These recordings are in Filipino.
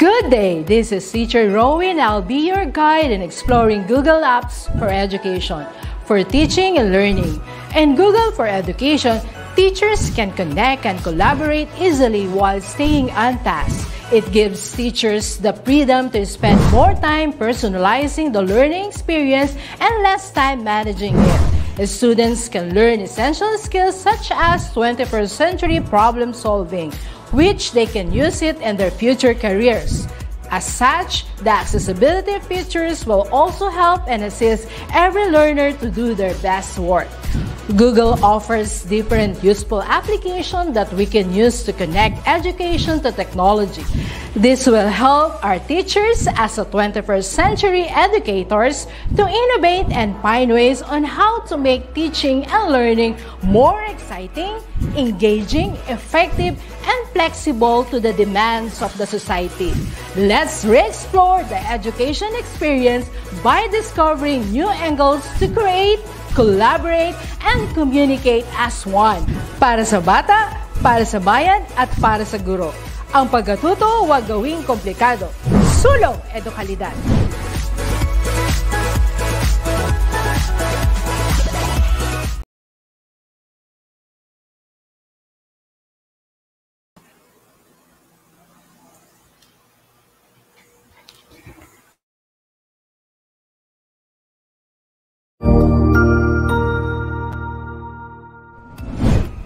Good day! This is teacher Rowan. I'll be your guide in exploring Google Apps for Education, for teaching and learning. In Google for Education, teachers can connect and collaborate easily while staying on task. It gives teachers the freedom to spend more time personalizing the learning experience and less time managing it. Students can learn essential skills such as 21st century problem solving, which they can use it in their future careers. As such, the accessibility features will also help and assist every learner to do their best work. Google offers different useful applications that we can use to connect education to technology. This will help our teachers as a 21st century educators to innovate and find ways on how to make teaching and learning more exciting engaging, effective, and flexible to the demands of the society. Let's re-explore the education experience by discovering new angles to create, collaborate, and communicate as one. Para sa bata, para sa bayan, at para sa guro. Ang pagkatuto wag gawing komplikado. Sulong Edukalidad!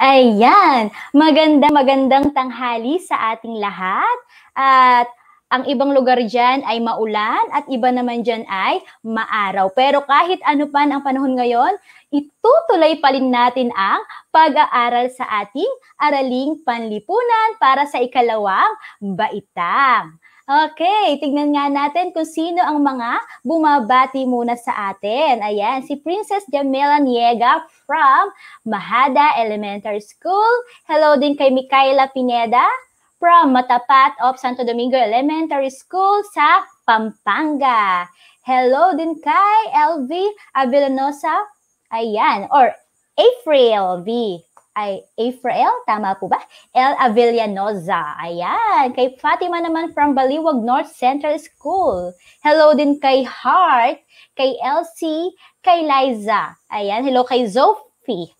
Ayan, maganda magandang tanghali sa ating lahat. At ang ibang lugar dyan ay maulan at iba naman dyan ay maaraw. Pero kahit ano pa ang panahon ngayon, itutuloy pa rin natin ang pag-aaral sa ating araling panlipunan para sa ikalawang baitang. Okay, tignan nga natin kung sino ang mga bumabati muna sa atin. Ayan, si Princess Jamela Niega from Mahada Elementary School. Hello din kay Micaela Pineda from Matapat of Santo Domingo Elementary School sa Pampanga. Hello din kay LV Avilonosa. Ayan, or April V ay Afrael, tama po ba? El Avillanoza. Ayan. Kay Fatima naman from Baliwag North Central School. Hello din kay Heart, kay Elsie, kay Liza. Ayan. Hello kay Zoe Sophie.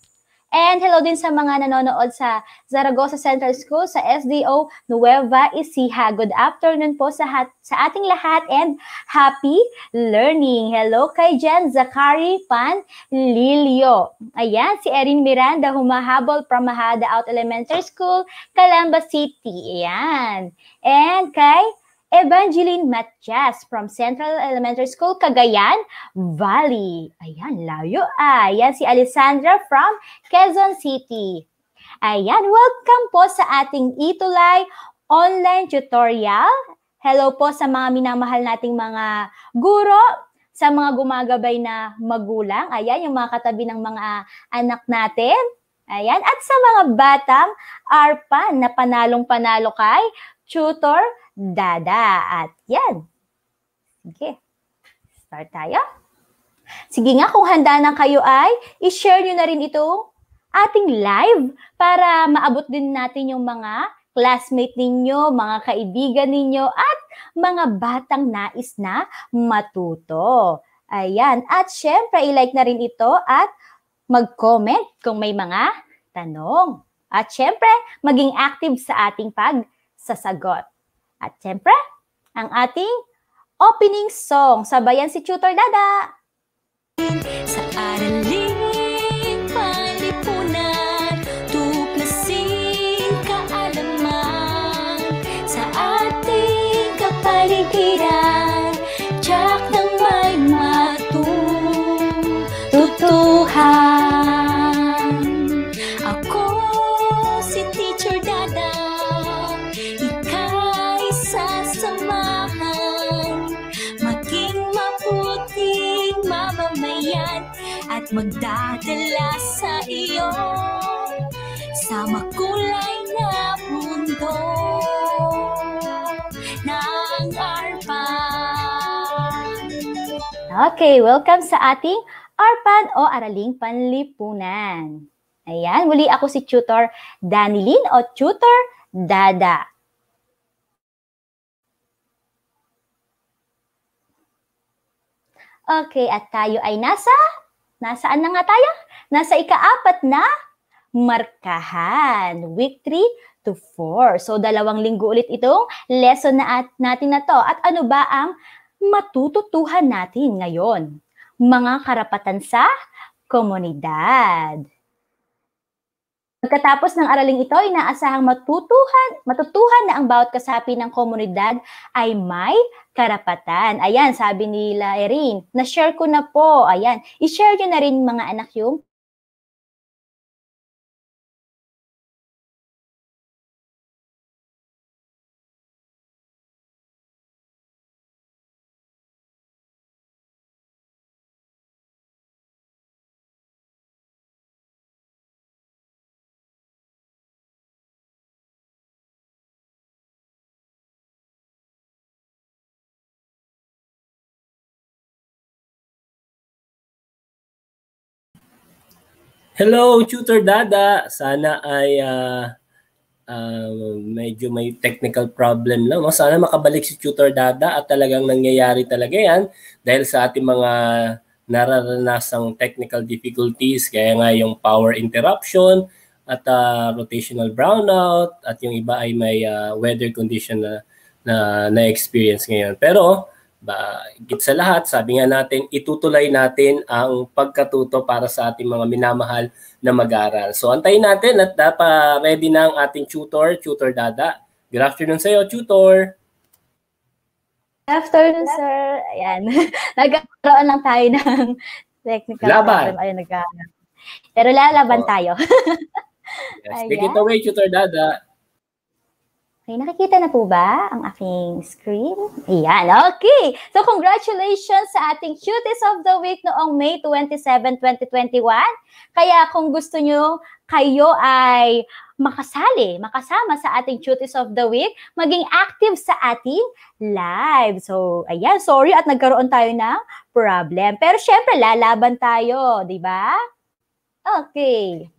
And hello din sa mga nanonood sa Zaragoza Central School sa SDO Nueva Ecija. Good afternoon po sa, hat, sa ating lahat and happy learning. Hello kay Jen Zakari Pan Lilio. Ayan, si Erin Miranda humahabol from Mahada Out Elementary School, Calamba City. Ayan. And kay Evangeline Matias from Central Elementary School, Cagayan Valley. Ayan, layo ah. Ayan si Alessandra from Quezon City. Ayan, welcome po sa ating Itulay online tutorial. Hello po sa mga minamahal nating mga guro, sa mga gumagabay na magulang. Ayan, yung mga katabi ng mga anak natin. Ayan, at sa mga batang arpan na panalong-panalo kay tutor dada. At yan. Sige. Start tayo. Sige nga, kung handa na kayo ay, i-share nyo na rin itong ating live para maabot din natin yung mga classmate ninyo, mga kaibigan ninyo, at mga batang nais na matuto. Ayan. At syempre, i-like na rin ito at mag-comment kung may mga tanong. At syempre, maging active sa ating pag-sasagot. At syempre, ang ating opening song. Sabayan si Tutor Dada! Sa araling magdadala sa iyo sa makulay na mundo ng Arpan. Okay, welcome sa ating Arpan o Araling Panlipunan. Ayan, muli ako si Tutor Danilin o Tutor Dada. Okay, at tayo ay nasa Nasaan na nga tayo? Nasa ikaapat na markahan. Week 3 to 4. So, dalawang linggo ulit itong lesson na at natin na to. At ano ba ang matututuhan natin ngayon? Mga karapatan sa komunidad. Pagkatapos ng araling ito, inaasahang matutuhan, matutuhan na ang bawat kasapi ng komunidad ay may karapatan. Ayan, sabi nila Erin, na-share ko na po. Ayan, i-share nyo na rin mga anak yung Hello, Tutor Dada. Sana ay uh, uh, medyo may technical problem lang. Sana makabalik si Tutor Dada at talagang nangyayari talaga yan dahil sa ating mga nararanasang technical difficulties kaya nga yung power interruption at uh, rotational brownout at yung iba ay may uh, weather condition na na na-experience ngayon. Pero ba, git sa lahat, sabi nga natin, itutuloy natin ang pagkatuto para sa ating mga minamahal na mag-aaral. So antayin natin at dapat ready na ang ating tutor, Tutor Dada. Good afternoon sa iyo, Tutor. Good afternoon, sir. Ayan. Nagkaroon lang tayo ng technical Laban. problem. Ayun, nag Pero lalaban oh. tayo. yes. Take it away, Tutor Dada. Okay, nakikita na po ba ang aking screen? Ayan, okay. So, congratulations sa ating Cuties of the Week noong May 27, 2021. Kaya kung gusto nyo, kayo ay makasali, makasama sa ating Cuties of the Week, maging active sa ating live. So, ayan, sorry at nagkaroon tayo ng problem. Pero syempre, lalaban tayo, di ba? Okay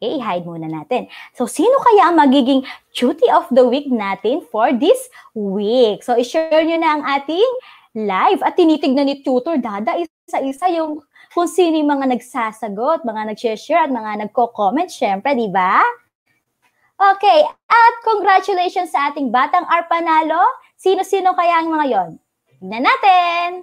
eh, i-hide muna natin. So, sino kaya ang magiging Duty of the Week natin for this week? So, i-share nyo na ang ating live at tinitignan ni Tutor Dada isa-isa yung kung sino yung mga nagsasagot, mga nag-share at mga nagko-comment, syempre, di ba? Okay, at congratulations sa ating Batang Arpanalo. Sino-sino kaya ang mga yon? Tignan natin!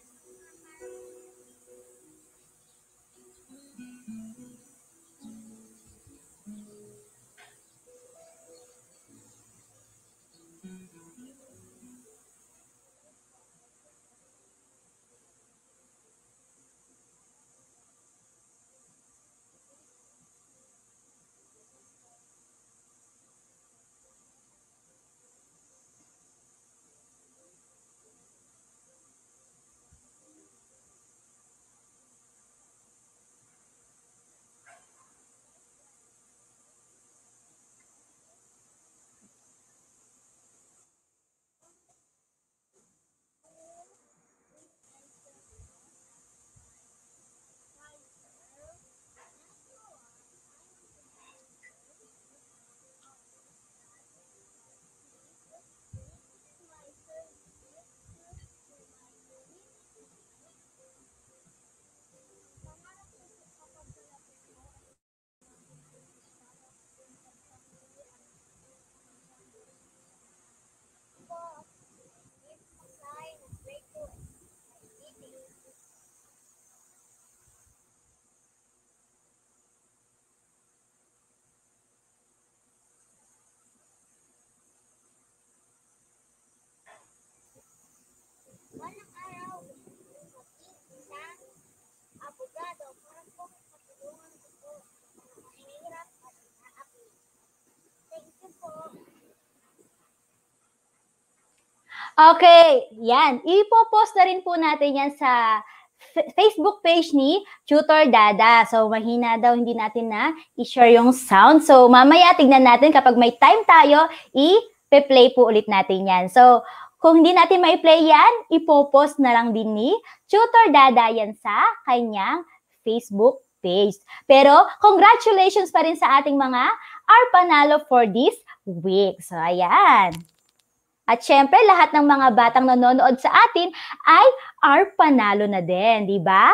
Okay, yan. Ipo-post na rin po natin yan sa Facebook page ni Tutor Dada. So, mahina daw hindi natin na i-share yung sound. So, mamaya tignan natin kapag may time tayo, i-play po ulit natin yan. So, kung hindi natin ma-play yan, ipopost na lang din ni Tutor Dada yan sa kanyang Facebook page. Pero, congratulations pa rin sa ating mga our panalo for this week. So, ayan. At syempre, lahat ng mga batang nanonood sa atin ay are panalo na din, di ba?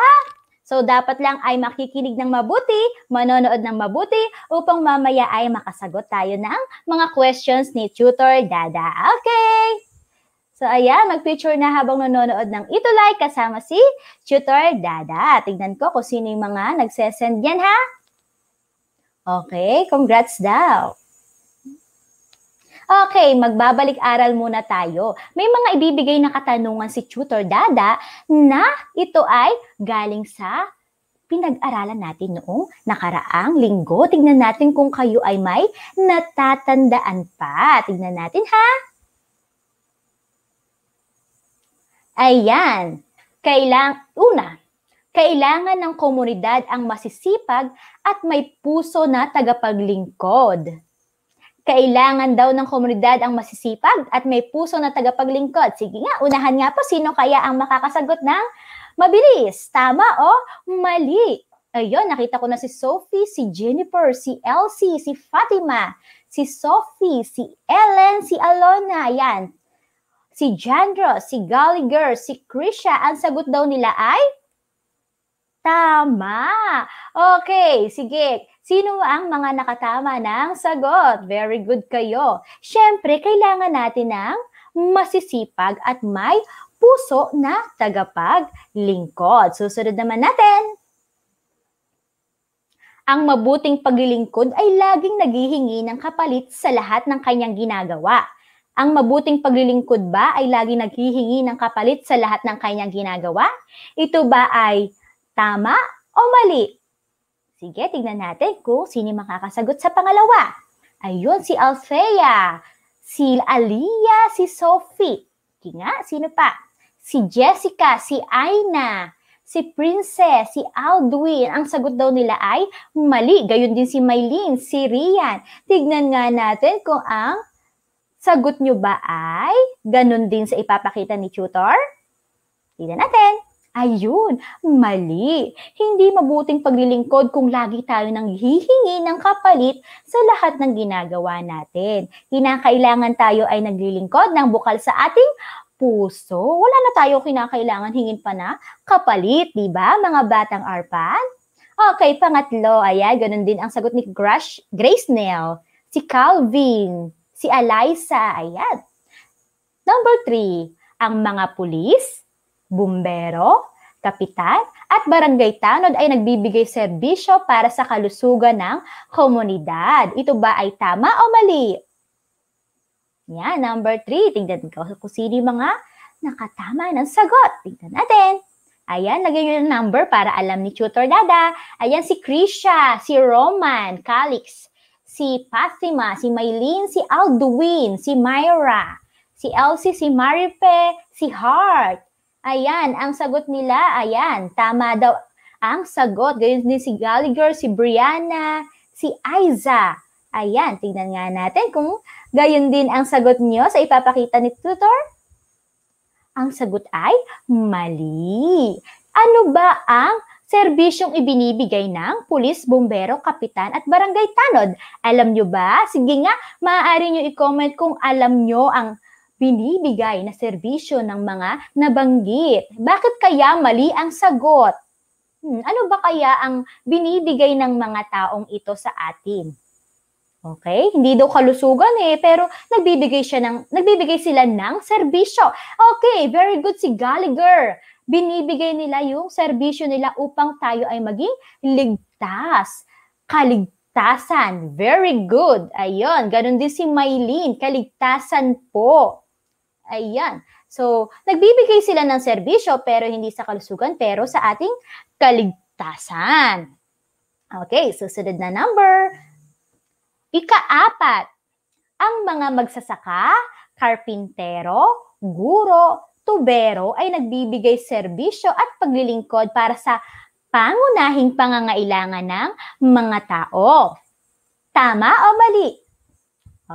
So, dapat lang ay makikinig ng mabuti, manonood ng mabuti, upang mamaya ay makasagot tayo ng mga questions ni Tutor Dada. Okay! So ayan, mag feature na habang nanonood ng Ito Like kasama si Tutor Dada. Tignan ko kung sino yung mga nagsesend yan ha. Okay, congrats daw. Okay, magbabalik aral muna tayo. May mga ibibigay na katanungan si Tutor Dada na ito ay galing sa pinag-aralan natin noong nakaraang linggo. Tignan natin kung kayo ay may natatandaan pa. Tignan natin ha. Ayan. Kailang, una, kailangan ng komunidad ang masisipag at may puso na tagapaglingkod. Kailangan daw ng komunidad ang masisipag at may puso na tagapaglingkod. Sige nga, unahan nga po, sino kaya ang makakasagot ng mabilis? Tama o mali? Ayun, nakita ko na si Sophie, si Jennifer, si Elsie, si Fatima, si Sophie, si Ellen, si Alona. Ayan, si Jandro, si Gallagher, si Krisha, ang sagot daw nila ay tama. Okay, sige. Sino ang mga nakatama ng sagot? Very good kayo. Siyempre, kailangan natin ng masisipag at may puso na tagapaglingkod. Susunod naman natin. Ang mabuting paglilingkod ay laging naghihingi ng kapalit sa lahat ng kanyang ginagawa. Ang mabuting paglilingkod ba ay lagi naghihingi ng kapalit sa lahat ng kanyang ginagawa? Ito ba ay tama o mali? Sige, tignan natin kung sino makakasagot sa pangalawa. Ayun, si Althea, si Alia, si Sophie. Sige sino pa? Si Jessica, si Aina, si Princess, si Aldwin. Ang sagot daw nila ay mali. Gayon din si Mylene, si Rian. Tignan nga natin kung ang Sagot nyo ba ay ganun din sa ipapakita ni tutor? Tignan natin. Ayun, mali. Hindi mabuting paglilingkod kung lagi tayo nang hihingi ng kapalit sa lahat ng ginagawa natin. Kinakailangan tayo ay naglilingkod ng bukal sa ating puso. Wala na tayo kinakailangan hingin pa na kapalit, di ba, mga batang arpan? Okay, pangatlo, ayan, ganun din ang sagot ni Grash, Grace Nail, si Calvin si Eliza Ayad. Number 3, ang mga pulis, bumbero, kapitan, at barangay tanod ay nagbibigay serbisyo para sa kalusugan ng komunidad. Ito ba ay tama o mali? Yan, number 3. Tingnan ko kung sino yung mga nakatama ng sagot. Tingnan natin. Ayan, lagay nyo yung number para alam ni Tutor Dada. Ayan, si Krisha, si Roman, Calix, si Fatima, si Maylin, si Alduin, si Myra, si Elsie, si Maripe, si Heart. Ayan, ang sagot nila, ayan, tama daw ang sagot. Ganyan din si Gallagher, si Brianna, si Aiza. Ayan, tingnan nga natin kung gayon din ang sagot nyo sa ipapakita ni tutor. Ang sagot ay mali. Ano ba ang serbisyong ibinibigay ng pulis, bombero, kapitan at barangay tanod. Alam nyo ba? Sige nga, maaari nyo i-comment kung alam nyo ang binibigay na serbisyo ng mga nabanggit. Bakit kaya mali ang sagot? Hmm, ano ba kaya ang binibigay ng mga taong ito sa atin? Okay? Hindi daw kalusugan eh, pero nagbibigay siya ng nagbibigay sila ng serbisyo. Okay, very good si Gallagher. Binibigay nila yung serbisyo nila upang tayo ay maging ligtas. Kaligtasan. Very good. Ayun, ganun din si Maylene. Kaligtasan po. Ayun. So, nagbibigay sila ng serbisyo pero hindi sa kalusugan, pero sa ating kaligtasan. Okay, susunod so na number Ikaapat, ang mga magsasaka, karpintero, guro, tubero ay nagbibigay serbisyo at paglilingkod para sa pangunahing pangangailangan ng mga tao. Tama o mali?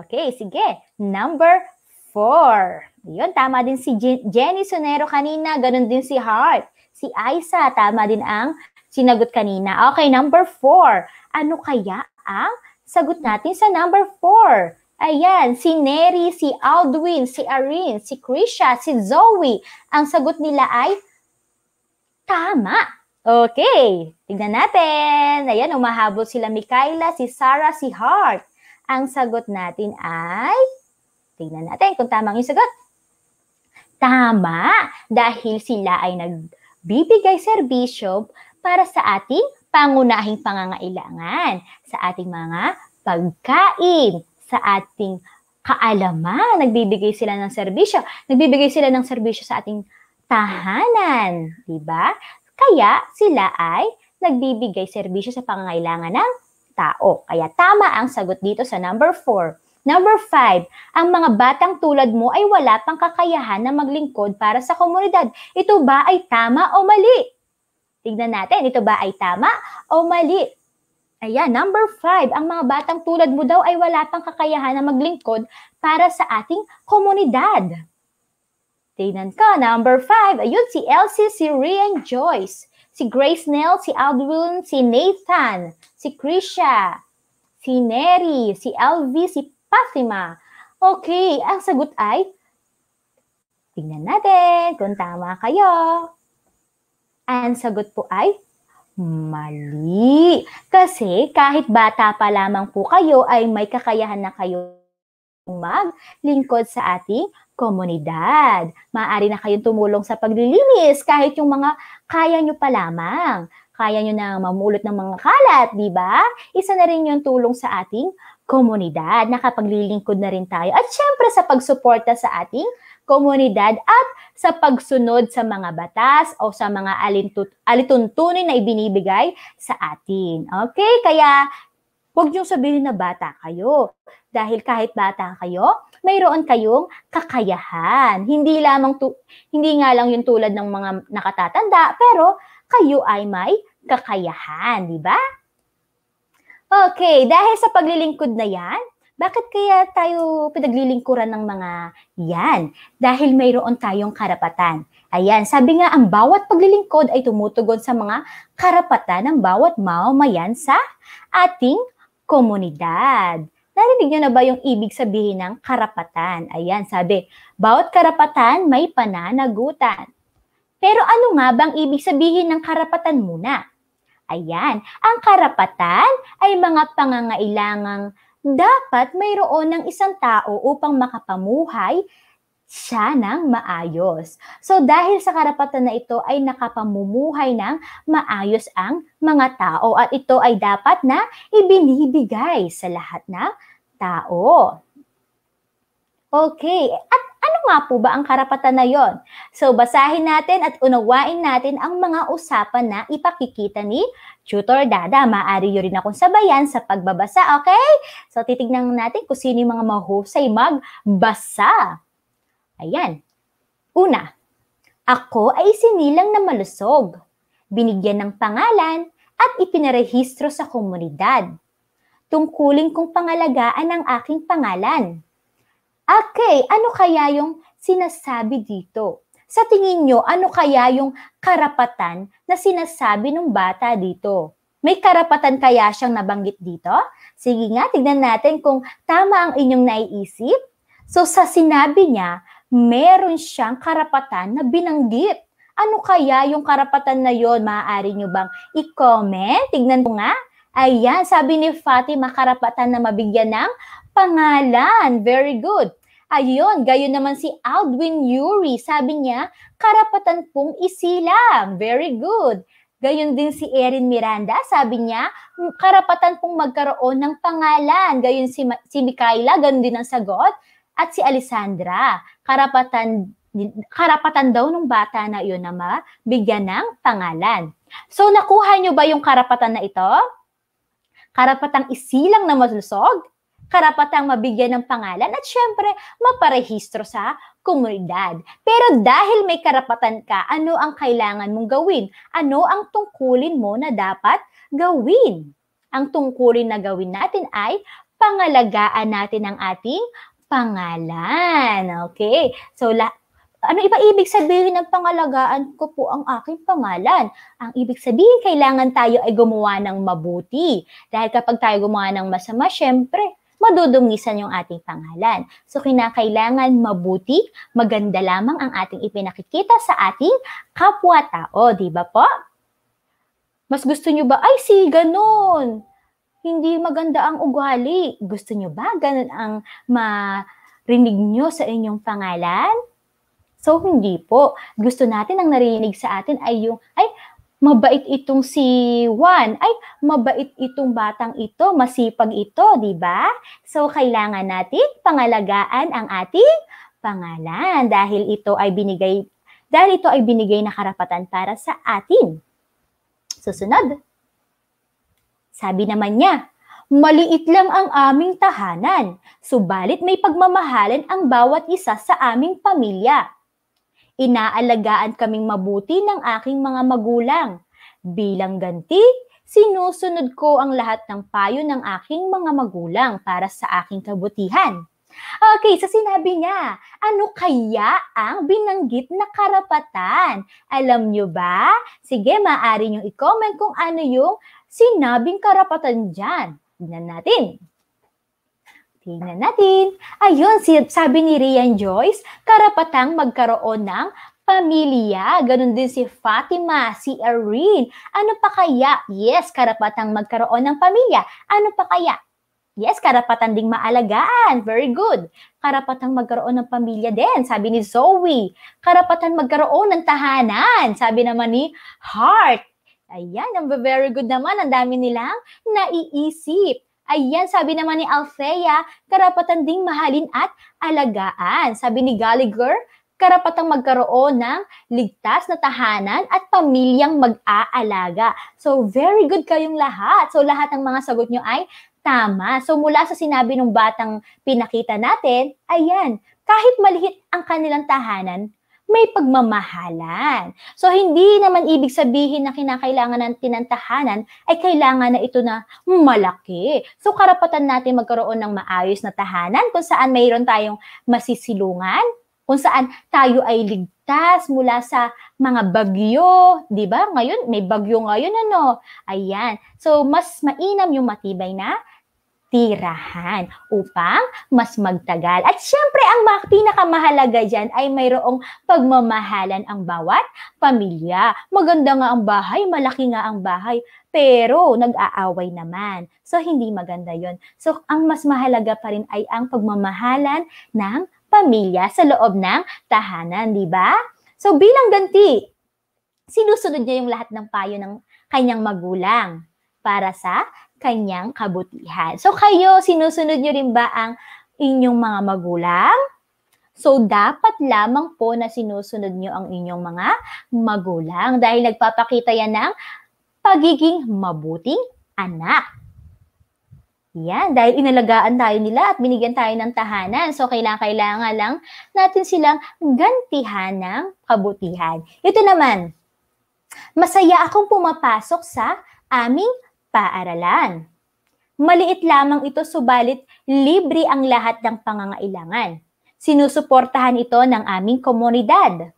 Okay, sige. Number four. Yun, tama din si Jenny Sonero kanina, ganun din si Hart. Si Aisa, tama din ang sinagot kanina. Okay, number four. Ano kaya ang Sagot natin sa number 4. Ayan, si Neri, si Aldwin, si Arin, si Krisha, si Zoe. Ang sagot nila ay tama. Okay, tignan natin. Ayan, umahabol sila Mikaela, si Sarah, si Hart. Ang sagot natin ay, tignan natin kung tama ang sagot. Tama, dahil sila ay nagbibigay serbisyo para sa ating pangunahing pangangailangan sa ating mga pagkain, sa ating kaalaman. Nagbibigay sila ng serbisyo. Nagbibigay sila ng serbisyo sa ating tahanan. ba? Diba? Kaya sila ay nagbibigay serbisyo sa pangangailangan ng tao. Kaya tama ang sagot dito sa number 4. Number 5, ang mga batang tulad mo ay wala pang kakayahan na maglingkod para sa komunidad. Ito ba ay tama o mali? Tignan natin, ito ba ay tama o mali? Ayan, number five, ang mga batang tulad mo daw ay wala pang kakayahan na maglingkod para sa ating komunidad. Tingnan ka, number five, ayun si Elsie, si Rian Joyce, si Grace Nell, si Aldwin, si Nathan, si Krisha, si Neri, si Alvi, si Fatima. Okay, ang sagot ay, tingnan natin kung tama kayo. Ang sagot po ay Mali. Kasi kahit bata pa lamang po kayo ay may kakayahan na kayo maglingkod sa ating komunidad. Maaari na kayong tumulong sa paglilinis kahit yung mga kaya nyo pa lamang. Kaya nyo na mamulot ng mga kalat, di ba? Isa na rin yung tulong sa ating komunidad. Nakapaglilingkod na rin tayo. At syempre sa pagsuporta sa ating komunidad at sa pagsunod sa mga batas o sa mga alintut- alituntunin na ibinibigay sa atin. Okay? Kaya Huwag niyong sabihin na bata kayo. Dahil kahit bata kayo, mayroon kayong kakayahan. Hindi lamang tu- hindi nga lang yung tulad ng mga nakatatanda, pero kayo ay may kakayahan, di ba? Okay, dahil sa paglilingkod na yan, bakit kaya tayo pinaglilingkuran ng mga yan? Dahil mayroon tayong karapatan. Ayan, sabi nga ang bawat paglilingkod ay tumutugon sa mga karapatan ng bawat maumayan sa ating komunidad. Narinig nyo na ba yung ibig sabihin ng karapatan? Ayan, sabi, bawat karapatan may pananagutan. Pero ano nga bang ibig sabihin ng karapatan muna? Ayan, ang karapatan ay mga pangangailangang dapat mayroon ng isang tao upang makapamuhay siya ng maayos. So dahil sa karapatan na ito ay nakapamumuhay ng maayos ang mga tao at ito ay dapat na ibinibigay sa lahat na tao. Okay, at ano nga po ba ang karapatan na yon? So basahin natin at unawain natin ang mga usapan na ipakikita ni Tutor Dada. Maaari nyo rin akong sabayan sa pagbabasa, okay? So titignan natin kung sino yung mga mahusay magbasa. Ayan. Una, ako ay sinilang na malusog. Binigyan ng pangalan at ipinarehistro sa komunidad. Tungkulin kong pangalagaan ang aking pangalan Okay, ano kaya yung sinasabi dito? Sa tingin nyo, ano kaya yung karapatan na sinasabi ng bata dito? May karapatan kaya siyang nabanggit dito? Sige nga, tignan natin kung tama ang inyong naiisip. So sa sinabi niya, meron siyang karapatan na binanggit. Ano kaya yung karapatan na yon? Maaari nyo bang i-comment? Tignan mo nga. Ayan, sabi ni Fatima, karapatan na mabigyan ng pangalan. Very good. Ayun, gayon naman si Aldwin Yuri. Sabi niya, karapatan pong isilang. Very good. Gayon din si Erin Miranda, sabi niya, karapatan pong magkaroon ng pangalan. Gayon si, Ma- si Mikaela, ganun din ang sagot. At si Alessandra, karapatan karapatan daw ng bata na iyon na mabigyan ng pangalan. So nakuha niyo ba yung karapatan na ito? Karapatang isilang na malusog? karapatang mabigyan ng pangalan at syempre maparehistro sa komunidad. Pero dahil may karapatan ka, ano ang kailangan mong gawin? Ano ang tungkulin mo na dapat gawin? Ang tungkulin na gawin natin ay pangalagaan natin ang ating pangalan. Okay? So, la- ano iba ibig sabihin ng pangalagaan ko po ang aking pangalan? Ang ibig sabihin, kailangan tayo ay gumawa ng mabuti. Dahil kapag tayo gumawa ng masama, syempre, madudungisan yung ating pangalan. So kinakailangan mabuti, maganda lamang ang ating ipinakikita sa ating kapwa-tao, di ba po? Mas gusto nyo ba, ay si ganon, hindi maganda ang ugali. Gusto nyo ba ganun ang marinig nyo sa inyong pangalan? So, hindi po. Gusto natin ang narinig sa atin ay yung, ay, mabait itong si Juan. Ay, mabait itong batang ito, masipag ito, di ba? So, kailangan natin pangalagaan ang ating pangalan dahil ito ay binigay dahil ito ay binigay na karapatan para sa atin. Susunod. Sabi naman niya, maliit lang ang aming tahanan, subalit may pagmamahalan ang bawat isa sa aming pamilya Inaalagaan kaming mabuti ng aking mga magulang. Bilang ganti, sinusunod ko ang lahat ng payo ng aking mga magulang para sa aking kabutihan. Okay, sa so sinabi niya, ano kaya ang binanggit na karapatan? Alam niyo ba? Sige, maaari nyo i-comment kung ano yung sinabing karapatan dyan. Tignan natin. Tingnan natin. Ayun, sabi ni Rian Joyce, karapatang magkaroon ng pamilya. Ganon din si Fatima, si Irene. Ano pa kaya? Yes, karapatang magkaroon ng pamilya. Ano pa kaya? Yes, karapatan ding maalagaan. Very good. Karapatang magkaroon ng pamilya din, sabi ni Zoe. Karapatan magkaroon ng tahanan, sabi naman ni Heart. Ayan, ang very good naman. Ang dami nilang naiisip. Ayan, sabi naman ni Althea, karapatan ding mahalin at alagaan. Sabi ni Gallagher, karapatang magkaroon ng ligtas na tahanan at pamilyang mag-aalaga. So, very good kayong lahat. So, lahat ng mga sagot nyo ay tama. So, mula sa sinabi ng batang pinakita natin, ayan, kahit maliit ang kanilang tahanan, may pagmamahalan. So hindi naman ibig sabihin na kinakailangan ng tinantahanan ay kailangan na ito na malaki. So karapatan natin magkaroon ng maayos na tahanan kung saan mayroon tayong masisilungan, kung saan tayo ay ligtas mula sa mga bagyo, 'di ba? Ngayon may bagyo ngayon ano. Ayan. So mas mainam yung matibay na tirahan upang mas magtagal. At siyempre, ang pinakamahalaga dyan ay mayroong pagmamahalan ang bawat pamilya. Maganda nga ang bahay, malaki nga ang bahay, pero nag-aaway naman. So, hindi maganda yon So, ang mas mahalaga pa rin ay ang pagmamahalan ng pamilya sa loob ng tahanan, di ba? So, bilang ganti, sinusunod niya yung lahat ng payo ng kanyang magulang para sa kanyang kabutihan. So kayo, sinusunod nyo rin ba ang inyong mga magulang? So, dapat lamang po na sinusunod nyo ang inyong mga magulang dahil nagpapakita yan ng pagiging mabuting anak. Yan, dahil inalagaan tayo nila at binigyan tayo ng tahanan. So, kailangan-kailangan lang natin silang gantihan ng kabutihan. Ito naman, masaya akong pumapasok sa aming paaralan. Maliit lamang ito subalit libre ang lahat ng pangangailangan. Sinusuportahan ito ng aming komunidad.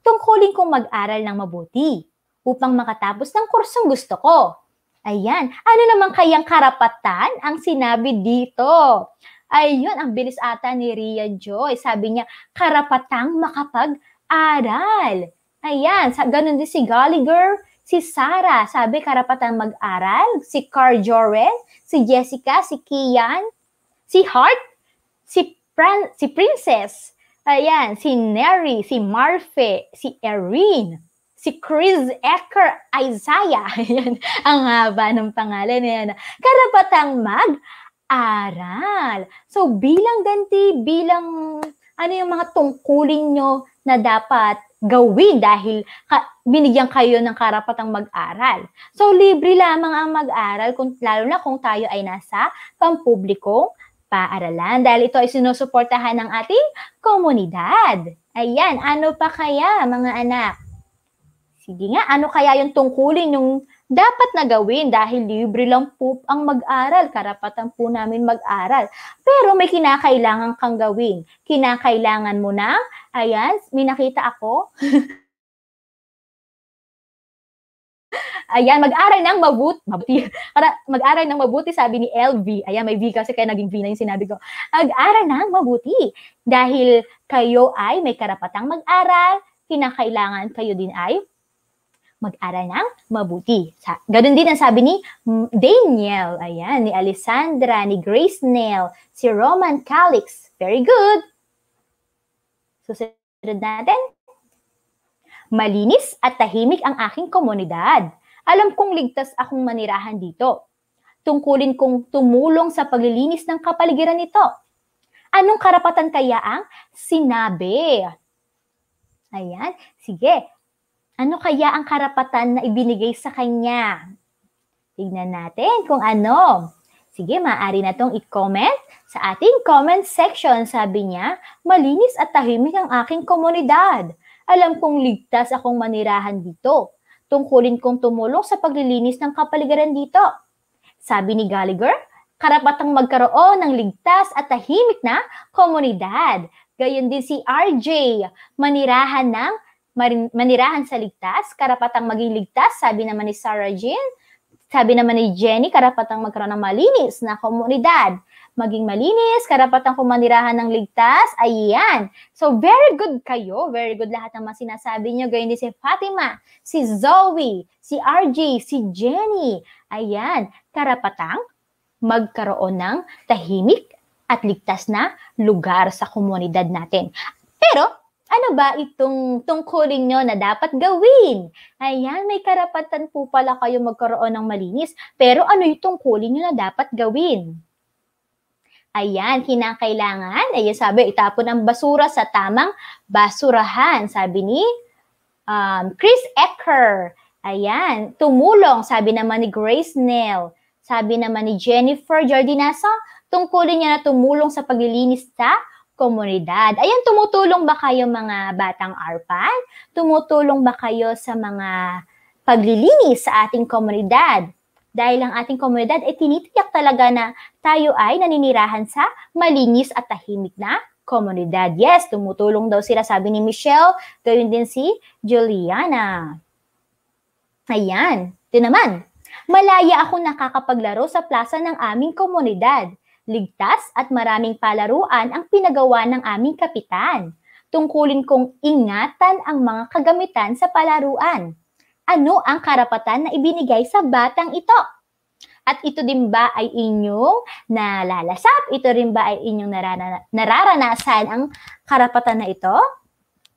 Tungkulin kong mag-aral ng mabuti upang makatapos ng kursong gusto ko. Ayan, ano naman kayang karapatan ang sinabi dito? Ayun, ang bilis ata ni Ria Joy. Sabi niya, karapatang makapag-aral. Ayan, ganun din si Gallagher si Sara, sabi karapatan mag-aral, si Carl Jorres, si Jessica, si Kian, si Hart, si, Pran- si Princess, ayan, si Neri, si Marfe, si Erin, si Chris Ecker Isaiah, ayan, ang haba ng pangalan niya, karapatang mag-aral. So bilang ganti, bilang ano yung mga tungkulin nyo na dapat gawin dahil ka, binigyan kayo ng karapatang mag-aral. So, libre lamang ang mag-aral, kung, lalo na kung tayo ay nasa pampublikong paaralan dahil ito ay sinusuportahan ng ating komunidad. Ayan, ano pa kaya mga anak? Sige nga, ano kaya yung tungkulin yung dapat na gawin dahil libre lang po ang mag-aral, karapatan po namin mag-aral. Pero may kinakailangan kang gawin. Kinakailangan mo na, ayan, may nakita ako. ayan, mag-aral ng mabuti. mabuti. mag-aral ng mabuti, sabi ni LV. Ayan, may V kasi kaya naging V na yung sinabi ko. Mag-aral ng mabuti. Dahil kayo ay may karapatang mag-aral, kinakailangan kayo din ay mag-aral ng mabuti. Sa, ganun din ang sabi ni Daniel, ayan, ni Alessandra, ni Grace Nail, si Roman Calix. Very good! Susunod natin. Malinis at tahimik ang aking komunidad. Alam kong ligtas akong manirahan dito. Tungkulin kong tumulong sa paglilinis ng kapaligiran nito. Anong karapatan kaya ang sinabi? Ayan. Sige, ano kaya ang karapatan na ibinigay sa kanya? Tignan natin kung ano. Sige, maaari na tong i-comment sa ating comment section. Sabi niya, malinis at tahimik ang aking komunidad. Alam kong ligtas akong manirahan dito. Tungkulin kong tumulong sa paglilinis ng kapaligiran dito. Sabi ni Gallagher, karapatang magkaroon ng ligtas at tahimik na komunidad. Gayon din si RJ, manirahan ng manirahan sa ligtas, karapatang maging ligtas, sabi naman ni Sarah Jean, sabi naman ni Jenny, karapatang magkaroon ng malinis na komunidad. Maging malinis, karapatang kumanirahan ng ligtas, ayan. So, very good kayo. Very good lahat ng mga sinasabi niyo. Gayun din si Fatima, si Zoe, si RJ, si Jenny. Ayan, karapatang magkaroon ng tahimik at ligtas na lugar sa komunidad natin. Pero, ano ba itong tungkulin nyo na dapat gawin? Ayan, may karapatan po pala kayo magkaroon ng malinis. Pero ano yung tungkulin nyo na dapat gawin? Ayan, kinakailangan. Ayan, sabi, itapon ang basura sa tamang basurahan. Sabi ni um, Chris Ecker. Ayan, tumulong. Sabi naman ni Grace Nell. Sabi naman ni Jennifer Jardinaso, tungkulin niya na tumulong sa paglilinis sa komunidad. Ayan, tumutulong ba kayo mga batang ARPAN? Tumutulong ba kayo sa mga paglilinis sa ating komunidad? Dahil ang ating komunidad ay tinitiyak talaga na tayo ay naninirahan sa malinis at tahimik na komunidad. Yes, tumutulong daw sila, sabi ni Michelle. Gayun din si Juliana. Ayan, din naman. Malaya ako nakakapaglaro sa plaza ng aming komunidad. Ligtas at maraming palaruan ang pinagawa ng aming kapitan. Tungkulin kong ingatan ang mga kagamitan sa palaruan. Ano ang karapatan na ibinigay sa batang ito? At ito din ba ay inyong nalalasap? Ito rin ba ay inyong nararanasan ang karapatan na ito?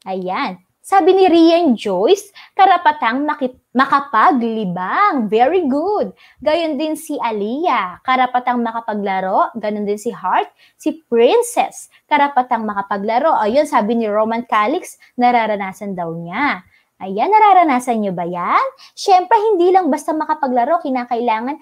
Ayan. Sabi ni Rian Joyce, karapatang makip- makapaglibang. Very good. Gayon din si Aliyah, karapatang makapaglaro. Ganon din si Heart. Si Princess, karapatang makapaglaro. Ayun, sabi ni Roman Calix, nararanasan daw niya. Ayan, nararanasan niyo ba yan? Siyempre, hindi lang basta makapaglaro, kinakailangan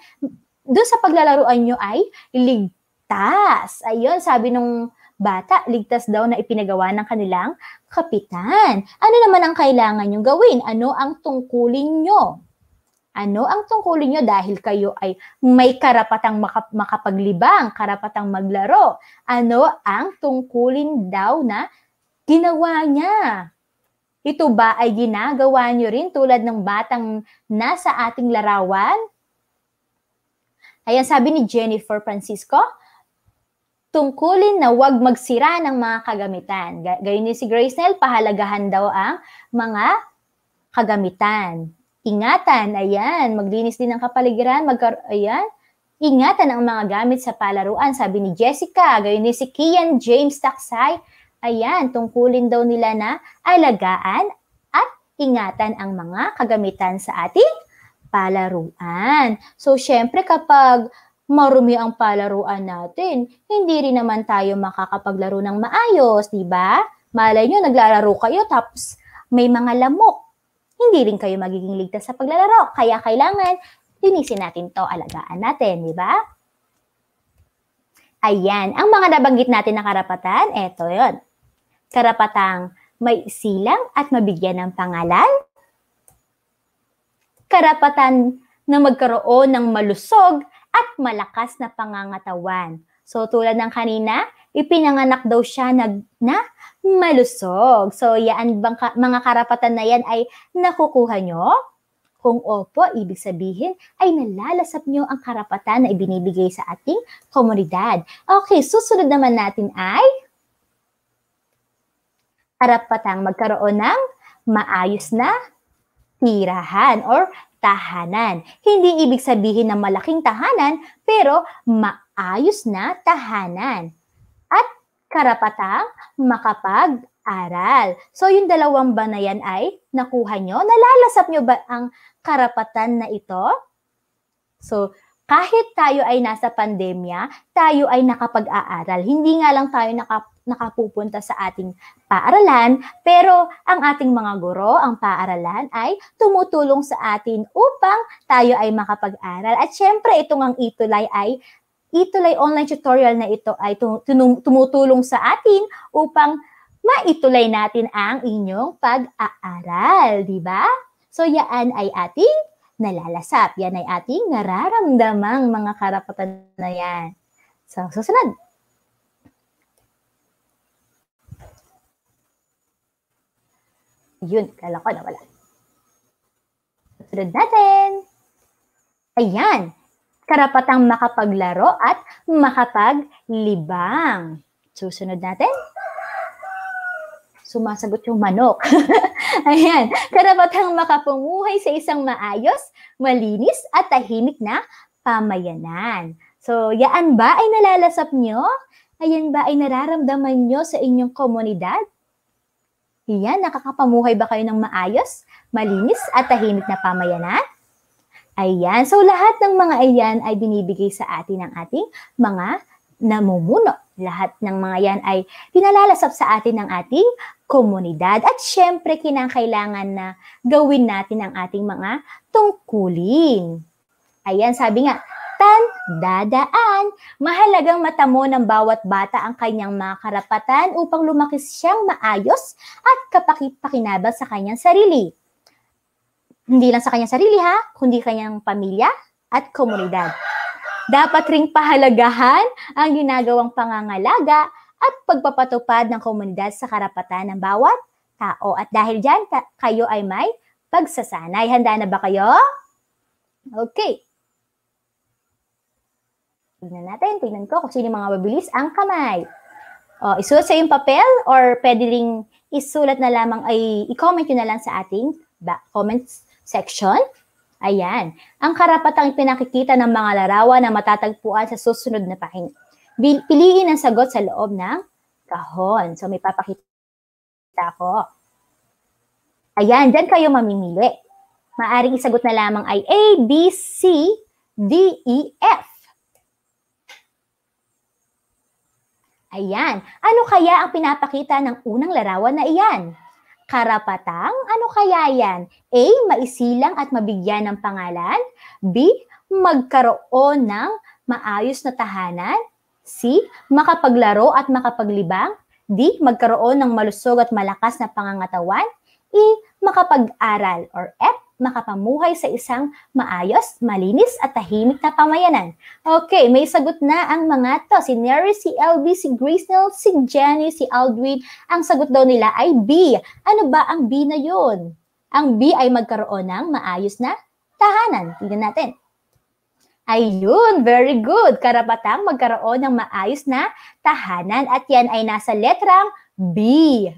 doon sa paglalaruan niyo ay ligtas. Ayun, sabi nung bata, ligtas daw na ipinagawa ng kanilang kapitan. Ano naman ang kailangan niyong gawin? Ano ang tungkulin nyo? Ano ang tungkulin nyo dahil kayo ay may karapatang makapaglibang, karapatang maglaro? Ano ang tungkulin daw na ginawa niya? Ito ba ay ginagawa nyo rin tulad ng batang nasa ating larawan? Ayan, sabi ni Jennifer Francisco, tungkulin na huwag magsira ng mga kagamitan. Gayun din si Gracenel, pahalagahan daw ang mga kagamitan. Ingatan, ayan, maglinis din ng kapaligiran, magkar- ayan, ingatan ang mga gamit sa palaruan, sabi ni Jessica. Gayun din si Kian James Taksay, ayan, tungkulin daw nila na alagaan at ingatan ang mga kagamitan sa ating palaruan. So, syempre kapag marumi ang palaruan natin. Hindi rin naman tayo makakapaglaro ng maayos, di ba? Malay nyo, naglalaro kayo tapos may mga lamok. Hindi rin kayo magiging ligtas sa paglalaro. Kaya kailangan linisin natin to, alagaan natin, di ba? Ayan, ang mga nabanggit natin na karapatan, eto yon. Karapatang may silang at mabigyan ng pangalan. Karapatan na magkaroon ng malusog at malakas na pangangatawan. So tulad ng kanina, ipinanganak daw siya na, na malusog. So yan bang ka, mga karapatan na yan ay nakukuha nyo? Kung opo, ibig sabihin ay nalalasap nyo ang karapatan na ibinibigay sa ating komunidad. Okay, susunod naman natin ay karapatang magkaroon ng maayos na tirahan or tahanan. Hindi ibig sabihin na malaking tahanan, pero maayos na tahanan. At karapatang makapag-aral. So yung dalawang banayan ay nakuha nyo? Nalalasap nyo ba ang karapatan na ito? So kahit tayo ay nasa pandemya, tayo ay nakapag-aaral. Hindi nga lang tayo nakap nakapupunta sa ating paaralan, pero ang ating mga guro, ang paaralan ay tumutulong sa atin upang tayo ay makapag-aral. At syempre, itong ang itulay ay itulay online tutorial na ito ay tumutulong sa atin upang maitulay natin ang inyong pag-aaral, di ba? So, yaan ay ating nalalasap. Yan ay ating nararamdamang mga karapatan na yan. So, susunod. Yun, kala ko nawala. Susunod natin. Ayan, karapatang makapaglaro at makapaglibang. Susunod natin sumasagot yung manok. Ayan, karapatang makapumuhay sa isang maayos, malinis at tahimik na pamayanan. So, yaan ba ay nalalasap nyo? Ayan ba ay nararamdaman nyo sa inyong komunidad? Iyan, nakakapamuhay ba kayo ng maayos, malinis at tahimik na pamayanan? Ayan, so lahat ng mga iyan ay binibigay sa atin ng ating mga namumuno lahat ng mga yan ay pinalalasap sa atin ng ating komunidad at syempre kinakailangan na gawin natin ang ating mga tungkulin. Ayan, sabi nga, tan dadaan. Mahalagang matamo ng bawat bata ang kanyang mga karapatan upang lumaki siyang maayos at kapakipakinabang sa kanyang sarili. Hindi lang sa kanyang sarili ha, kundi kanyang pamilya at komunidad. Dapat ring pahalagahan ang ginagawang pangangalaga at pagpapatupad ng komunidad sa karapatan ng bawat tao. At dahil dyan, kayo ay may pagsasanay. Handa na ba kayo? Okay. Tignan natin, tignan ko kung sino mga mabilis ang kamay. O, isulat sa yung papel or pwede ring isulat na lamang ay i-comment nyo na lang sa ating back comments section. Ayan, ang karapatang pinakikita ng mga larawan na matatagpuan sa susunod na pahina. Piliin ang sagot sa loob ng kahon. So may papakita ako. Ayan, dyan kayo mamimili. Maaring isagot na lamang ay A, B, C, D, E, F. Ayan. Ano kaya ang pinapakita ng unang larawan na iyan? Karapatang? Ano kaya yan? A. Maisilang at mabigyan ng pangalan. B. Magkaroon ng maayos na tahanan. C. Makapaglaro at makapaglibang. D. Magkaroon ng malusog at malakas na pangangatawan. E. Makapag-aral. Or F makapamuhay sa isang maayos, malinis at tahimik na pamayanan. Okay, may sagot na ang mga to. Si Neri, si LB, si Grace si Jenny, si Aldwin. Ang sagot daw nila ay B. Ano ba ang B na yun? Ang B ay magkaroon ng maayos na tahanan. Tingnan natin. Ayun, very good. Karapatang magkaroon ng maayos na tahanan at yan ay nasa letrang B.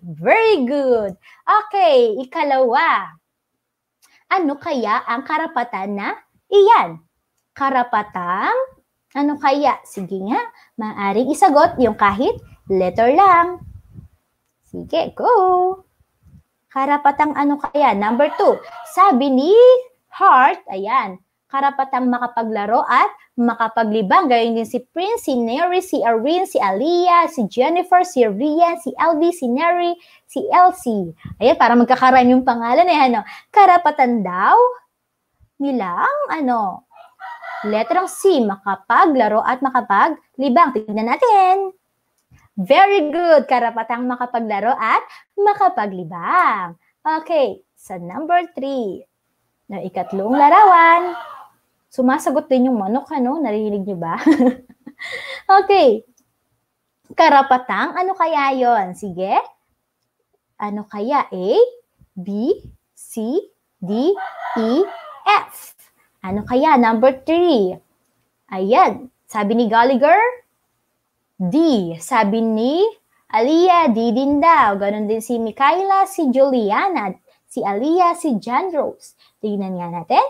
Very good. Okay, ikalawa ano kaya ang karapatan na iyan? Karapatang, ano kaya? Sige nga, maaring isagot yung kahit letter lang. Sige, go! Karapatang ano kaya? Number two, sabi ni Hart, ayan, karapatang makapaglaro at makapaglibang. Gayon din si Prince, si Neri, si Arin, si Alia, si Jennifer, si Rian, si LB, si Neri, si Elsie. Ayan, para magkakaroon yung pangalan eh, ano. Karapatan daw ang ano, letrang C, makapaglaro at makapaglibang. Tignan natin. Very good. Karapatang makapaglaro at makapaglibang. Okay, sa number 3 na ikatlong larawan. Sumasagot din yung manok, ano? Narinig nyo ba? okay. Karapatang, ano kaya yon? Sige. Ano kaya? A, B, C, D, E, F. Ano kaya? Number three. Ayan. Sabi ni Gallagher, D. Sabi ni Aliyah, D din daw. Ganon din si Mikaela, si Juliana, si Aliyah, si John Rose. Tingnan nga natin.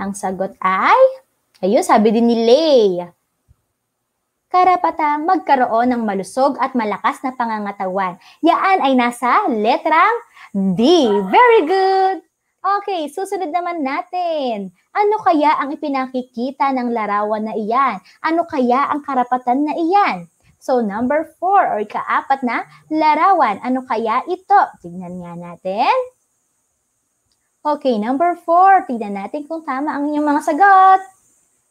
Ang sagot ay, ayun, sabi din ni Lay. Karapatang magkaroon ng malusog at malakas na pangangatawan. Yaan ay nasa letrang D. Very good! Okay, susunod naman natin. Ano kaya ang ipinakikita ng larawan na iyan? Ano kaya ang karapatan na iyan? So, number four or kaapat na larawan. Ano kaya ito? Tignan nga natin. Okay, number four. Tignan natin kung tama ang inyong mga sagot.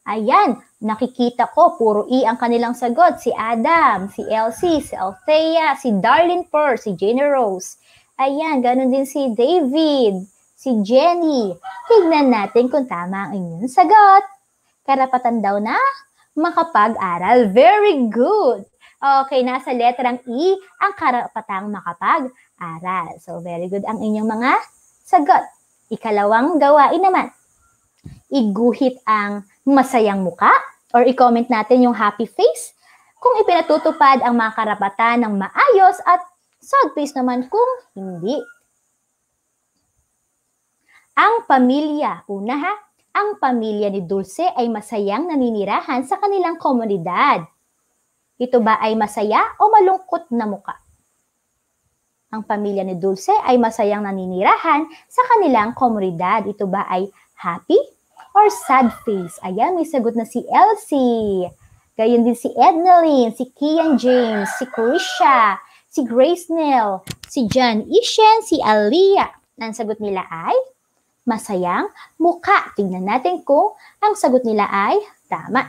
Ayan, nakikita ko, puro E ang kanilang sagot. Si Adam, si Elsie, si Althea, si Darlene Purr, si Jenny Rose. Ayan, ganun din si David, si Jenny. Tignan natin kung tama ang inyong sagot. Karapatan daw na makapag-aral. Very good! Okay, nasa letrang E ang karapatang makapag-aral. So, very good ang inyong mga sagot. Ikalawang gawain naman, iguhit ang masayang muka or i-comment natin yung happy face kung ipinatutupad ang mga karapatan ng maayos at sad face naman kung hindi. Ang pamilya, una ha, ang pamilya ni Dulce ay masayang naninirahan sa kanilang komunidad. Ito ba ay masaya o malungkot na muka? Ang pamilya ni Dulce ay masayang naninirahan sa kanilang komunidad. Ito ba ay happy or sad face? Ayan, may sagot na si Elsie. Gayun din si Ednalyn, si Kian James, si Carisha, si Grace Nell, si John Ishen, si Alia. Ang sagot nila ay masayang muka. Tingnan natin kung ang sagot nila ay tama.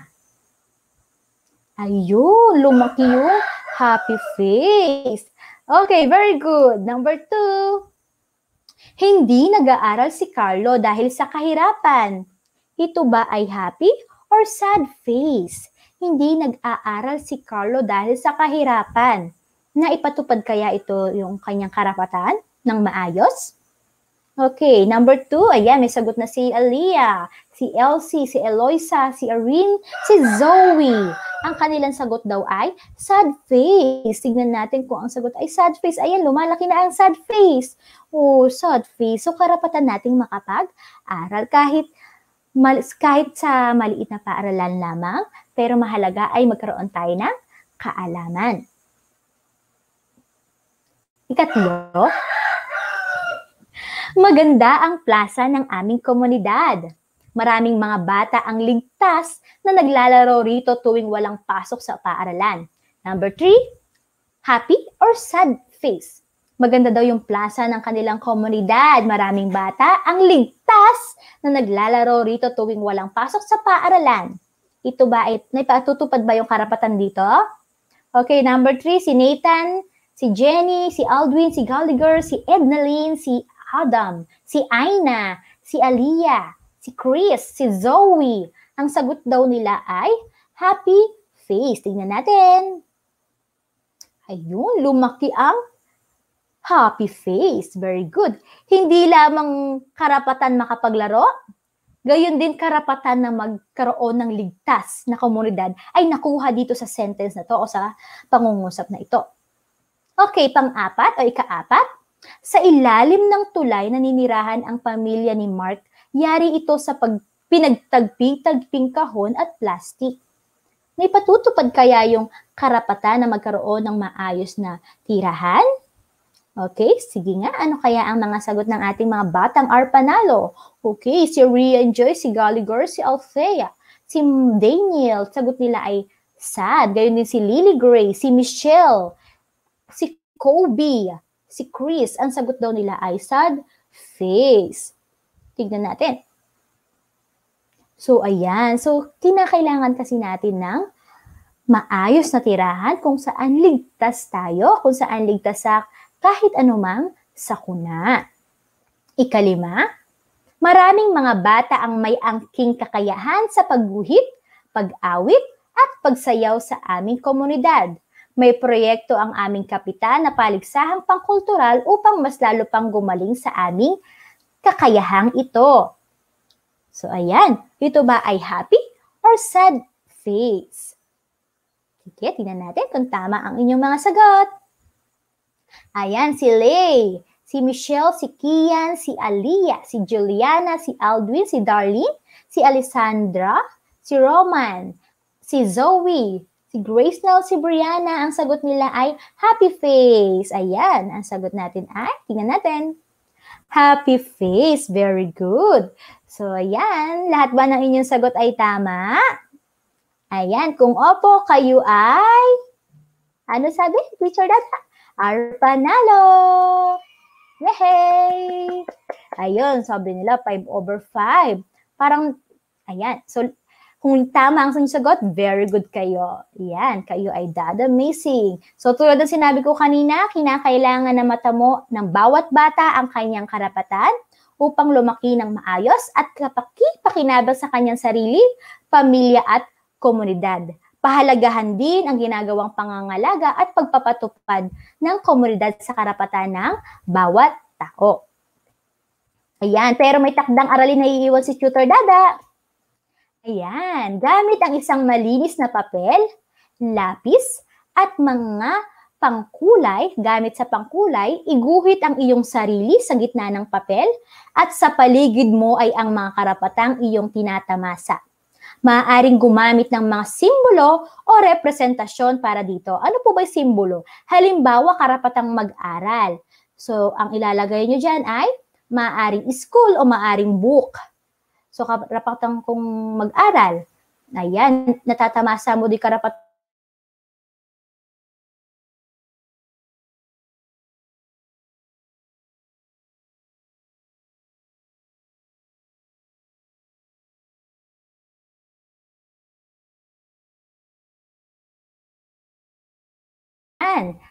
Ayun, lumaki yung happy face. Okay, very good. Number two. Hindi nag-aaral si Carlo dahil sa kahirapan. Ito ba ay happy or sad face? Hindi nag-aaral si Carlo dahil sa kahirapan. Naipatupad kaya ito yung kanyang karapatan ng maayos? Okay, number two, ayan, may sagot na si Alia, si Elsie, si Eloisa, si Irene, si Zoe. Ang kanilang sagot daw ay sad face. Tignan natin kung ang sagot ay sad face. Ayan, lumalaki na ang sad face. Oh, sad face. So, karapatan nating makapag-aral kahit mal- kahit sa maliit na paaralan lamang, pero mahalaga ay magkaroon tayo ng kaalaman. Ikatlo, Maganda ang plaza ng aming komunidad. Maraming mga bata ang ligtas na naglalaro rito tuwing walang pasok sa paaralan. Number three, happy or sad face. Maganda daw yung plaza ng kanilang komunidad. Maraming bata ang ligtas na naglalaro rito tuwing walang pasok sa paaralan. Ito ba, ay, naipatutupad ba yung karapatan dito? Okay, number three, si Nathan, si Jenny, si Aldwin, si Gallagher, si Ednaline, si Hadam, si Aina, si Alia, si Chris, si Zoe. Ang sagot daw nila ay happy face. Tingnan natin. Ayun, lumaki ang happy face. Very good. Hindi lamang karapatan makapaglaro, gayon din karapatan na magkaroon ng ligtas na komunidad ay nakuha dito sa sentence na to o sa pangungusap na ito. Okay, pang-apat o ika-apat, sa ilalim ng tulay naninirahan ang pamilya ni Mark, yari ito sa pag pinagtagpi-tagping kahon at plastik. Naipatutupad kaya yung karapatan na magkaroon ng maayos na tirahan? Okay, sige nga. Ano kaya ang mga sagot ng ating mga batang arpanalo? Okay, si Rhea and Joy, si Gulliger, si Althea, si Daniel. Sagot nila ay sad. Gayon din si Lily Gray, si Michelle, si Kobe, si Chris, ang sagot daw nila ay sad face. Tignan natin. So, ayan. So, kinakailangan kasi natin ng maayos na tirahan kung saan ligtas tayo, kung saan ligtas sa kahit anumang sakuna. Ikalima, maraming mga bata ang may angking kakayahan sa pagguhit, pag-awit, at pagsayaw sa aming komunidad. May proyekto ang aming kapitan na paligsahang pangkultural upang mas lalo pang gumaling sa aming kakayahang ito. So ayan, ito ba ay happy or sad face? Sige, tingnan natin kung tama ang inyong mga sagot. Ayan, si Lay, si Michelle, si Kian, si Alia, si Juliana, si Aldwin, si Darlene, si Alessandra, si Roman, si Zoe, Si Grace Nell, si Brianna, ang sagot nila ay happy face. Ayan, ang sagot natin ay, tingnan natin. Happy face. Very good. So, ayan. Lahat ba ng inyong sagot ay tama? Ayan. Kung opo, kayo ay... Ano sabi? Teacher Dada? Arpanalo! Yay! Ayun, sabi nila 5 over 5. Parang, ayan. So, kung tama ang sagot, very good kayo. Yan, kayo ay dada amazing. So tulad ng sinabi ko kanina, kinakailangan na matamo ng bawat bata ang kanyang karapatan upang lumaki ng maayos at kapakipakinabang sa kanyang sarili, pamilya at komunidad. Pahalagahan din ang ginagawang pangangalaga at pagpapatupad ng komunidad sa karapatan ng bawat tao. Ayan, pero may takdang aralin na iiwan si Tutor Dada. Ayan, gamit ang isang malinis na papel, lapis, at mga pangkulay, gamit sa pangkulay, iguhit ang iyong sarili sa gitna ng papel at sa paligid mo ay ang mga karapatang iyong tinatamasa. Maaaring gumamit ng mga simbolo o representasyon para dito. Ano po ba yung simbolo? Halimbawa, karapatang mag-aral. So, ang ilalagay nyo dyan ay maaaring school o maaaring book. So, karapatan kong mag-aral. Ayan, natatamasa mo di karapat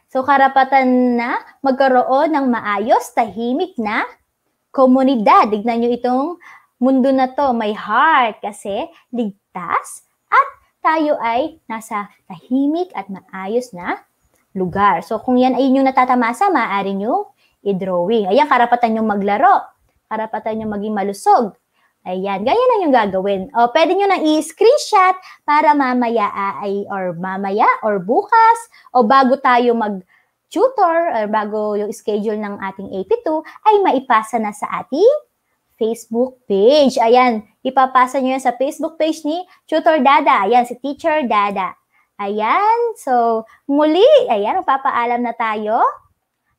So karapatan na magkaroon ng maayos, tahimik na komunidad. Tignan nyo itong Mundo na to may heart kasi ligtas at tayo ay nasa tahimik at maayos na lugar. So kung yan ay inyong natatamasa, maaari nyo i-drawing. Ayan, karapatan nyo maglaro. Karapatan nyo maging malusog. Ayan, gaya lang yung gagawin. O, pwede nyo nang i-screenshot para mamaya ay, or mamaya, or bukas, o bago tayo mag- tutor or bago yung schedule ng ating AP2 ay maipasa na sa ating Facebook page. Ayan, ipapasa nyo yan sa Facebook page ni Tutor Dada. Ayan, si Teacher Dada. Ayan, so muli, ayan, magpapaalam na tayo.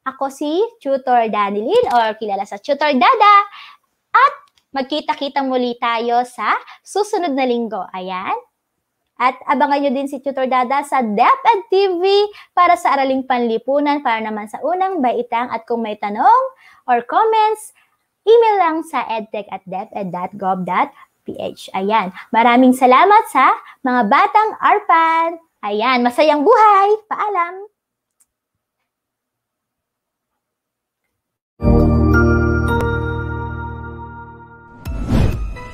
Ako si Tutor Danilin or kilala sa Tutor Dada. At magkita-kita muli tayo sa susunod na linggo. Ayan. At abangan nyo din si Tutor Dada sa DepEd TV para sa Araling Panlipunan para naman sa unang baitang at kung may tanong or comments, Email lang sa edtech at deped.gov.ph. Ayan. Maraming salamat sa mga batang ARPAN. Ayan. Masayang buhay. Paalam.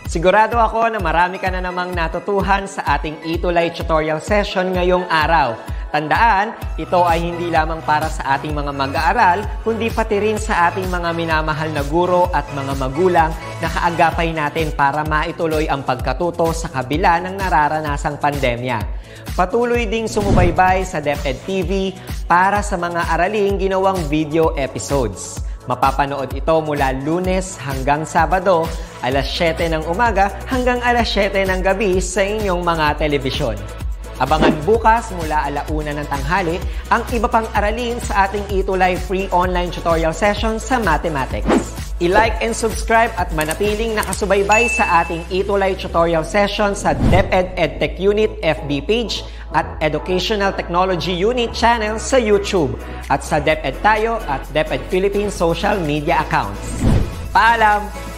Sigurado ako na marami ka na namang natutuhan sa ating Itulay tutorial session ngayong araw. Tandaan, ito ay hindi lamang para sa ating mga mag-aaral, kundi pati rin sa ating mga minamahal na guro at mga magulang na kaagapay natin para maituloy ang pagkatuto sa kabila ng nararanasang pandemya. Patuloy ding sumubaybay sa DepEd TV para sa mga araling ginawang video episodes. Mapapanood ito mula lunes hanggang Sabado, alas 7 ng umaga hanggang alas 7 ng gabi sa inyong mga telebisyon. Abangan bukas mula alauna ng tanghali ang iba pang aralin sa ating Ito free online tutorial session sa mathematics. I-like and subscribe at manatiling nakasubaybay sa ating Ito tutorial session sa DepEd EdTech Unit FB page at Educational Technology Unit channel sa YouTube at sa DepEd Tayo at DepEd Philippines social media accounts. Paalam!